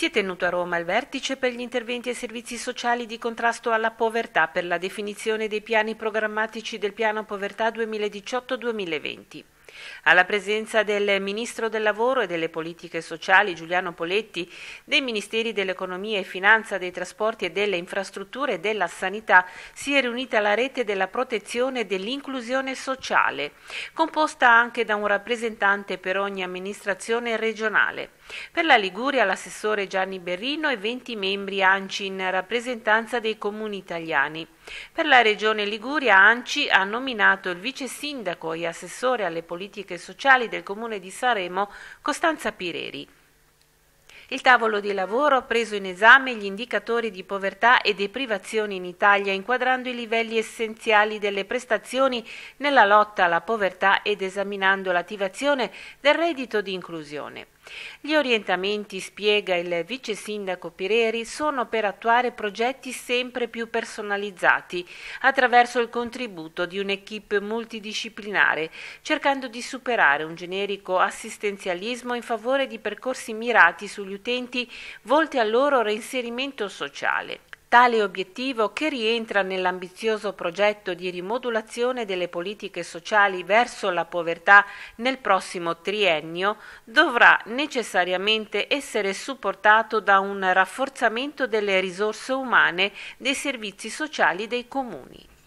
Si è tenuto a Roma il vertice per gli interventi ai servizi sociali di contrasto alla povertà per la definizione dei piani programmatici del piano povertà 2018-2020 alla presenza del Ministro del Lavoro e delle Politiche Sociali Giuliano Poletti, dei Ministeri dell'Economia e Finanza, dei Trasporti e delle Infrastrutture e della Sanità si è riunita la rete della protezione e dell'inclusione sociale, composta anche da un rappresentante per ogni amministrazione regionale. Per la Liguria l'assessore Gianni Berrino e 20 membri ANCI in rappresentanza dei comuni italiani. Per la regione Liguria Anci ha nominato il vice sindaco e assessore alle politiche sociali del comune di Saremo Costanza Pireri. Il tavolo di lavoro ha preso in esame gli indicatori di povertà e deprivazione in Italia, inquadrando i livelli essenziali delle prestazioni nella lotta alla povertà ed esaminando l'attivazione del reddito di inclusione. Gli orientamenti, spiega il vice sindaco Pireri, sono per attuare progetti sempre più personalizzati attraverso il contributo di un'equipe multidisciplinare, cercando di superare un generico assistenzialismo in favore di percorsi mirati sugli utenti volti al loro reinserimento sociale. Tale obiettivo, che rientra nell'ambizioso progetto di rimodulazione delle politiche sociali verso la povertà nel prossimo triennio, dovrà necessariamente essere supportato da un rafforzamento delle risorse umane dei servizi sociali dei comuni.